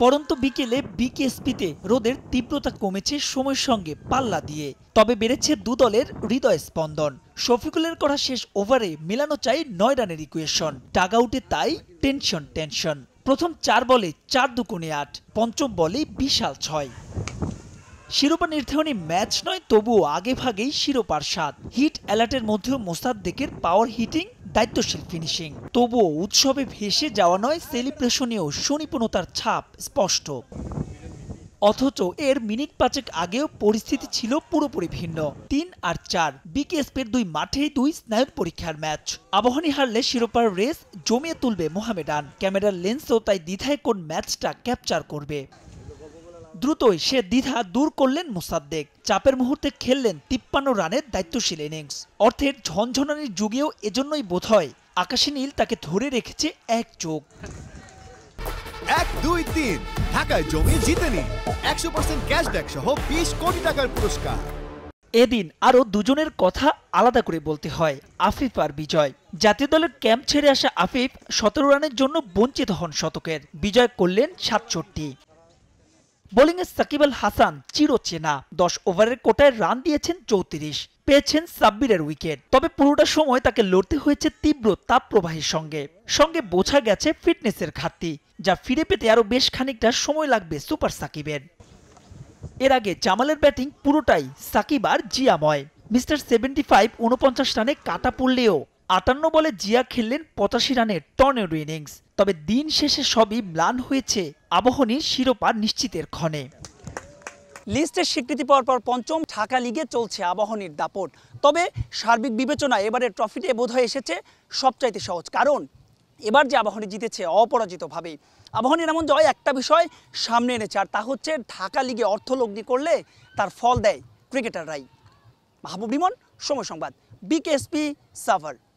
পরন্ত বিকেলে বিকেএসপিতে রোদের তীব্রতা কমেছে সময়ের সঙ্গে পাল্লা দিয়ে তবে বেড়েছে দু দলের হৃদয় স্পন্দন শফিকুলের করা শেষ ওভারে মেলানো চাই নয় রানের ইকুয়েশন টাগা তাই টেনশন টেনশন প্রথম চার বলে চার দুকোণে আট পঞ্চম বলে বিশাল ছয় শিরোপা নির্ধারণী ম্যাচ নয় তবুও আগে ভাগেই শিরোপার স্বাদ হিট অ্যালার্টের মধ্যেও মোসাদ্দেকের পাওয়ার হিটিং দায়িত্বশীল ফিনিশিং তবুও উৎসবে ভেসে যাওয়া নয় সেলিব্রেশনেও সনিপুণতার ছাপ স্পষ্ট অথচ এর মিনিট পাঁচেক আগেও পরিস্থিতি ছিল পুরোপুরি ভিন্ন তিন আর চার বিকেএসপির দুই মাঠেই দুই স্নায়ুর পরীক্ষার ম্যাচ আবহানী হারলে শিরোপার রেস জমিয়ে তুলবে মোহামেডান ক্যামেরার লেন্সও তাই দ্বিধায় কোন ম্যাচটা ক্যাপচার করবে দ্রুতই সে দ্বিধা দূর করলেন মোসাদ্দেক চাপের মুহূর্তে খেললেন তিপ্পান্ন রানের দায়িত্বশীল ইনিংস অর্থের ঝনঝনানির যুগেও এজন্যই বোধ হয় আকাশী নীল তাকে ধরে রেখেছে এক চোখ এক দুই তিন ঢাকায় জমি জিতে নি একশো পার্সেন্ট ক্যাশব্যাক সহ বিশ কোটি টাকার পুরস্কার এদিন আরও দুজনের কথা আলাদা করে বলতে হয় আফিফ আর বিজয় জাতীয় দলের ক্যাম্প ছেড়ে আসা আফিফ সতেরো রানের জন্য বঞ্চিত হন শতকের বিজয় করলেন সাতষট্টি বোলিংয়ে সাকিব আল হাসান চিরচেনা দশ ওভারের কোটায় রান দিয়েছেন চৌত্রিশ পেয়েছেন সাব্বিরের উইকেট তবে পুরোটা সময় তাকে লড়তে হয়েছে তীব্র তাপপ্রবাহের সঙ্গে সঙ্গে বোঝা গেছে ফিটনেসের ঘাটতি যা ফিরে পেতে আরও বেশ খানিকটা সময় লাগবে সুপার সাকিবের এর আগে জামালের ব্যাটিং পুরোটাই সাকিব আর জিয়াময় মিস্টার সেভেন্টি ফাইভ উনপঞ্চাশ রানে কাটা পড়লেও আটান্ন বলে জিয়া খেললেন পঁচাশি রানের টর্নেডো ইনিংস তবে দিন শেষে সবই ম্লান হয়েছে আবহনীর শিরোপা নিশ্চিতের ক্ষণে লিস্টের স্বীকৃতি পাওয়ার পর পঞ্চম ঢাকা লিগে চলছে আবাহনীর দাপট তবে সার্বিক বিবেচনায় এবারে ট্রফিতে বোধহয় এসেছে সবচাইতে সহজ কারণ এবার যে আবাহনী জিতেছে অপরাজিতভাবে আবাহনীর এমন জয় একটা বিষয় সামনে এনেছে আর তা হচ্ছে ঢাকা লিগে অর্থলগ্নি করলে তার ফল দেয় ক্রিকেটাররাই মাহবুব রিমন সময় সংবাদ বিকেএসপি সাভার